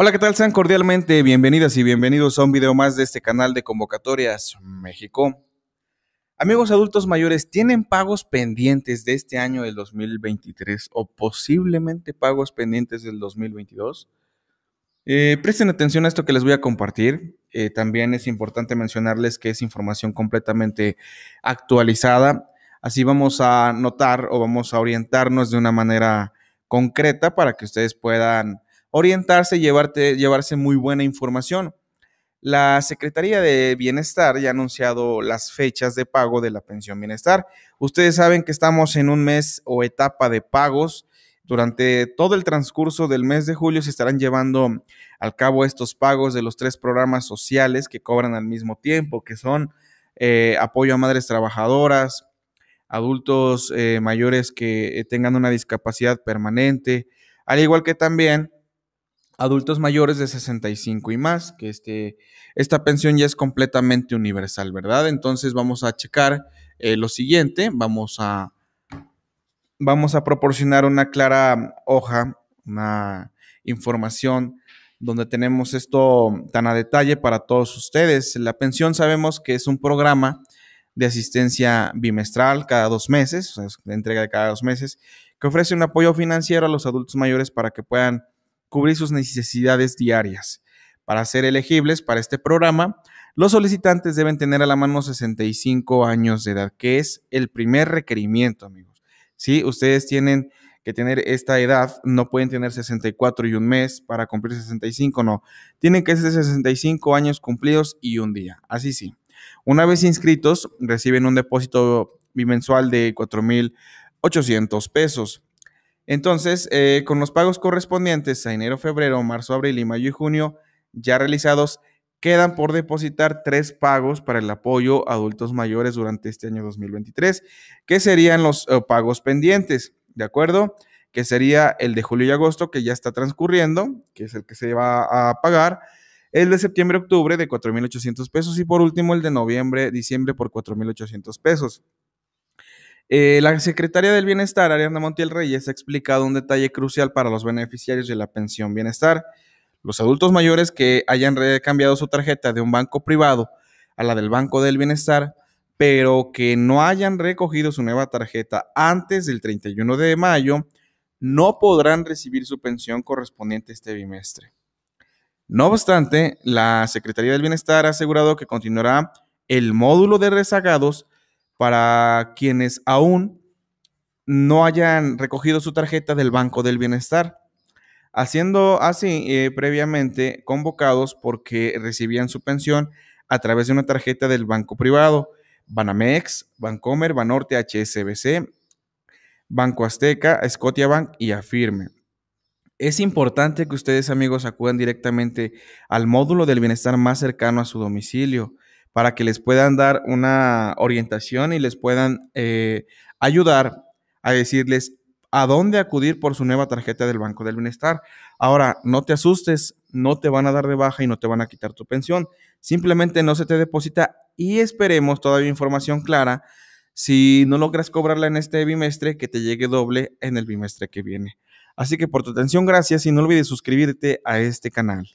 Hola, ¿qué tal? Sean cordialmente bienvenidas y bienvenidos a un video más de este canal de Convocatorias México. Amigos adultos mayores, ¿tienen pagos pendientes de este año del 2023 o posiblemente pagos pendientes del 2022? Eh, presten atención a esto que les voy a compartir. Eh, también es importante mencionarles que es información completamente actualizada. Así vamos a notar o vamos a orientarnos de una manera concreta para que ustedes puedan orientarse, llevarte, llevarse muy buena información. La Secretaría de Bienestar ya ha anunciado las fechas de pago de la pensión bienestar. Ustedes saben que estamos en un mes o etapa de pagos. Durante todo el transcurso del mes de julio se estarán llevando al cabo estos pagos de los tres programas sociales que cobran al mismo tiempo, que son eh, apoyo a madres trabajadoras, adultos eh, mayores que eh, tengan una discapacidad permanente, al igual que también adultos mayores de 65 y más, que este, esta pensión ya es completamente universal, ¿verdad? Entonces vamos a checar eh, lo siguiente, vamos a, vamos a proporcionar una clara hoja, una información donde tenemos esto tan a detalle para todos ustedes. La pensión sabemos que es un programa de asistencia bimestral cada dos meses, o entrega de cada dos meses, que ofrece un apoyo financiero a los adultos mayores para que puedan cubrir sus necesidades diarias. Para ser elegibles para este programa, los solicitantes deben tener a la mano 65 años de edad, que es el primer requerimiento, amigos. Si ustedes tienen que tener esta edad, no pueden tener 64 y un mes para cumplir 65, no. Tienen que ser 65 años cumplidos y un día, así sí. Una vez inscritos, reciben un depósito bimensual de 4.800 pesos. Entonces, eh, con los pagos correspondientes a enero, febrero, marzo, abril y mayo y junio ya realizados, quedan por depositar tres pagos para el apoyo a adultos mayores durante este año 2023, que serían los eh, pagos pendientes, ¿de acuerdo? Que sería el de julio y agosto, que ya está transcurriendo, que es el que se va a pagar, el de septiembre-octubre de 4.800 pesos y por último el de noviembre-diciembre por 4.800 pesos. Eh, la secretaria del Bienestar, Ariana Montiel Reyes, ha explicado un detalle crucial para los beneficiarios de la pensión Bienestar. Los adultos mayores que hayan cambiado su tarjeta de un banco privado a la del Banco del Bienestar, pero que no hayan recogido su nueva tarjeta antes del 31 de mayo, no podrán recibir su pensión correspondiente este bimestre. No obstante, la Secretaría del Bienestar ha asegurado que continuará el módulo de rezagados para quienes aún no hayan recogido su tarjeta del Banco del Bienestar, haciendo así eh, previamente convocados porque recibían su pensión a través de una tarjeta del banco privado, Banamex, Bancomer, Banorte, HSBC, Banco Azteca, Scotiabank y Afirme. Es importante que ustedes amigos acudan directamente al módulo del bienestar más cercano a su domicilio para que les puedan dar una orientación y les puedan eh, ayudar a decirles a dónde acudir por su nueva tarjeta del Banco del Bienestar. Ahora, no te asustes, no te van a dar de baja y no te van a quitar tu pensión. Simplemente no se te deposita y esperemos todavía información clara. Si no logras cobrarla en este bimestre, que te llegue doble en el bimestre que viene. Así que por tu atención, gracias y no olvides suscribirte a este canal.